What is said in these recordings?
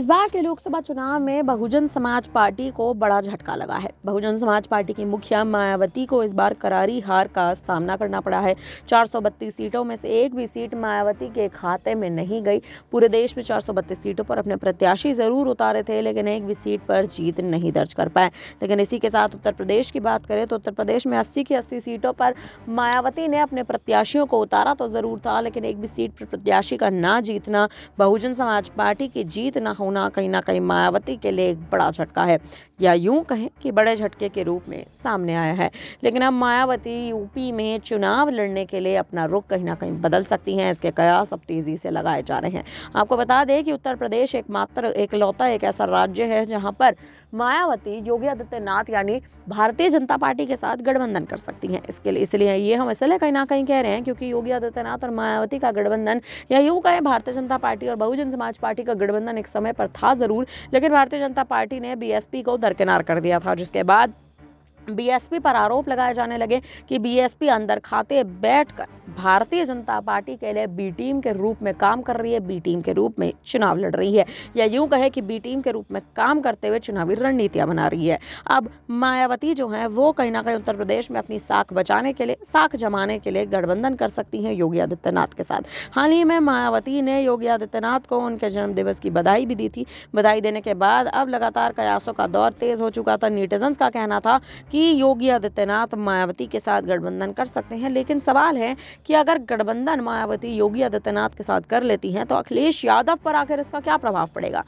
इस बार के लोकसभा चुनाव में बहुजन समाज पार्टी को बड़ा झटका लगा है बहुजन समाज पार्टी की मुखिया मायावती को इस बार करारी हार का सामना करना पड़ा है 432 सीटों में से एक भी सीट मायावती के खाते में नहीं गई पूरे देश में 432 सीटों पर अपने प्रत्याशी जरूर उतारे थे लेकिन एक भी सीट पर जीत नहीं दर्ज कर पाए लेकिन इसी के साथ उत्तर प्रदेश की बात करें तो उत्तर प्रदेश में अस्सी की अस्सी सीटों पर मायावती ने अपने प्रत्याशियों को उतारा तो ज़रूर था लेकिन एक भी सीट पर प्रत्याशी का ना जीतना बहुजन समाज पार्टी की जीत ना होना कहीं ना कहीं मायावती के लिए एक बड़ा झटका है या यूं कहें कि बड़े झटके के रूप में सामने आया है लेकिन अब मायावती यूपी में चुनाव लड़ने के लिए अपना रुख कहीं ना कहीं बदल सकती हैं इसके कयास अब तेज़ी से लगाए जा रहे हैं आपको बता दें कि उत्तर प्रदेश एकमात्र एकलौता एक ऐसा राज्य है जहाँ पर मायावती योगी आदित्यनाथ यानी भारतीय जनता पार्टी के साथ गठबंधन कर सकती हैं इसके लिए इसलिए ये हम इसलिए कहीं ना कहीं कह रहे हैं क्योंकि योगी आदित्यनाथ और मायावती का गठबंधन या यूँ कहें भारतीय जनता पार्टी और बहुजन समाज पार्टी का गठबंधन एक समय पर था ज़रूर लेकिन भारतीय जनता पार्टी ने बीएसपी को दरकिनार कर दिया था जिसके बाद बीएसपी पर आरोप लगाए जाने लगे कि बीएसपी अंदर खाते बैठकर भारतीय जनता पार्टी के लिए बी टीम के रूप में काम कर रही है बी टीम के रूप में चुनाव लड़ रही है या यूं कहे कि बी टीम के रूप में काम करते हुए चुनावी रणनीतियाँ बना रही है अब मायावती जो है वो कहीं ना कहीं उत्तर प्रदेश में अपनी साख बचाने के लिए साख जमाने के लिए गठबंधन कर सकती हैं योगी आदित्यनाथ के साथ हाल ही में मायावती ने योगी आदित्यनाथ को उनके जन्मदिवस की बधाई भी दी थी बधाई देने के बाद अब लगातार कयासों का दौर तेज हो चुका था नीटिजन का कहना था कि योगी आदित्यनाथ मायावती के साथ गठबंधन कर सकते हैं लेकिन सवाल है कि कि अगर गठबंधन मायावती योगी आदित्यनाथ के साथ कर लेती हैं तो अखिलेश यादव पर आखिर इसका क्या प्रभाव पड़ेगा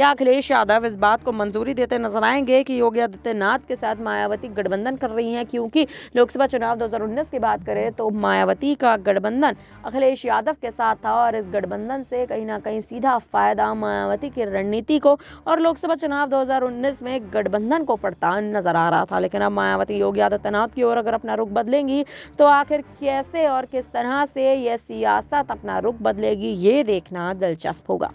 क्या अखिलेश यादव इस बात को मंजूरी देते नजर आएंगे कि योगी आदित्यनाथ के साथ मायावती गठबंधन कर रही हैं क्योंकि लोकसभा चुनाव 2019 की बात करें तो मायावती का गठबंधन अखिलेश यादव के साथ था और इस गठबंधन से कहीं ना कहीं सीधा फायदा मायावती की रणनीति को और लोकसभा चुनाव दो में गठबंधन को पड़ता नजर आ रहा था लेकिन अब मायावती योगी आदित्यनाथ की ओर अगर अपना रुख बदलेंगी तो आखिर कैसे और किस तरह से यह सियासत अपना रुख बदलेगी ये देखना दिलचस्प होगा